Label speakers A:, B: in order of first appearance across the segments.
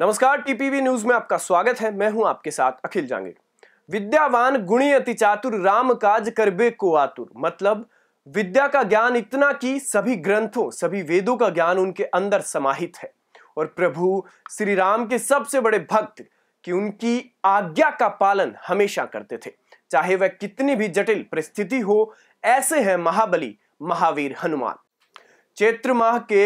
A: नमस्कार TPV news में आपका स्वागत है मैं हूं आपके साथ अखिल जांगे विद्यावान गुणी अति चातुर राम काज करबे को आतुर मतलब विद्या का ज्ञान इतना कि सभी ग्रंथों सभी वेदों का ज्ञान उनके अंदर समाहित है और प्रभु श्री राम के सबसे बड़े भक्त कि उनकी आज्ञा का पालन हमेशा करते थे चाहे वह कितनी भी जटिल परिस्थिति हो ऐसे हैं महाबली महावीर हनुमान चैत्र माह के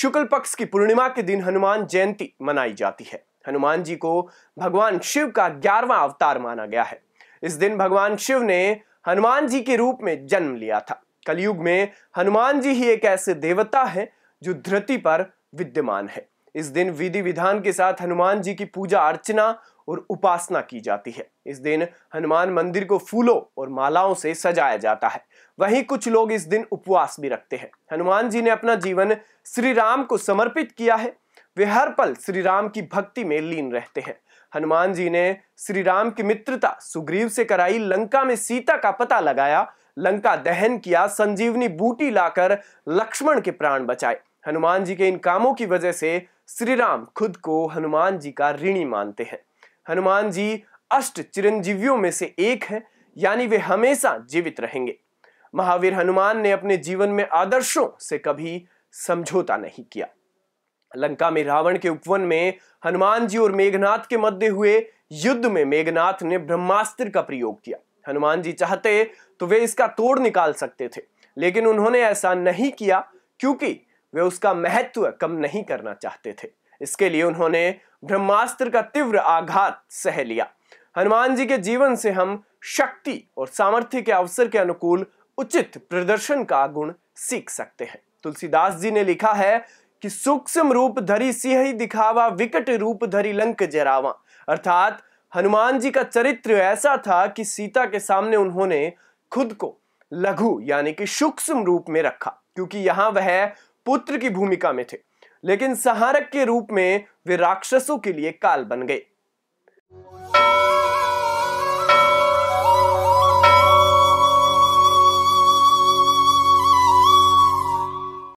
A: शुक्ल पक्ष की पूर्णिमा के दिन हनुमान जयंती मनाई जाती है हनुमान जी को भगवान शिव का ग्यारहवा अवतार माना गया है इस दिन भगवान शिव ने हनुमान जी के रूप में जन्म लिया था कलयुग में हनुमान जी ही एक ऐसे देवता है जो धरती पर विद्यमान है इस दिन विधि विधान के साथ हनुमान जी की पूजा अर्चना और उपासना की जाती है इस दिन हनुमान मंदिर को फूलों और मालाओं से सजाया जाता है वहीं कुछ लोग इस दिन उपवास भी रखते हैं हनुमान जी ने अपना जीवन श्री राम को समर्पित किया है वे हर पल श्री राम की भक्ति में लीन रहते हैं हनुमान जी ने श्री राम की मित्रता सुग्रीव से कराई लंका में सीता का पता लगाया लंका दहन किया संजीवनी बूटी लाकर लक्ष्मण के प्राण बचाए हनुमान जी के इन कामों की वजह से श्री राम खुद को हनुमान जी का ऋणी मानते हैं हनुमान जी अष्ट चिरंजीवियों में से एक हैं यानी वे हमेशा जीवित रहेंगे महावीर हनुमान ने अपने जीवन में आदर्शों से कभी समझौता नहीं किया लंका में रावण के उपवन में हनुमान जी और मेघनाथ के मध्य हुए युद्ध में मेघनाथ ने ब्रह्मास्त्र का प्रयोग किया हनुमान जी चाहते तो वे इसका तोड़ निकाल सकते थे लेकिन उन्होंने ऐसा नहीं किया क्योंकि वे उसका महत्व कम नहीं करना चाहते थे इसके लिए उन्होंने ब्रह्मास्त्र का तीव्र आघात सह लिया हनुमान जी के जीवन से हम शक्ति और सामर्थ्य के अवसर के अनुकूल उचित प्रदर्शन का गुण सीख सकते हैं तुलसीदास जी ने लिखा है कि सूक्ष्म रूप धरी सिंह दिखावा विकट रूप धरी लंक जरावा अर्थात हनुमान जी का चरित्र ऐसा था कि सीता के सामने उन्होंने खुद को लघु यानी कि सूक्ष्म रूप में रखा क्योंकि यहां वह पुत्र की भूमिका में थे लेकिन सहारक के रूप में वे राक्षसों के लिए काल बन गए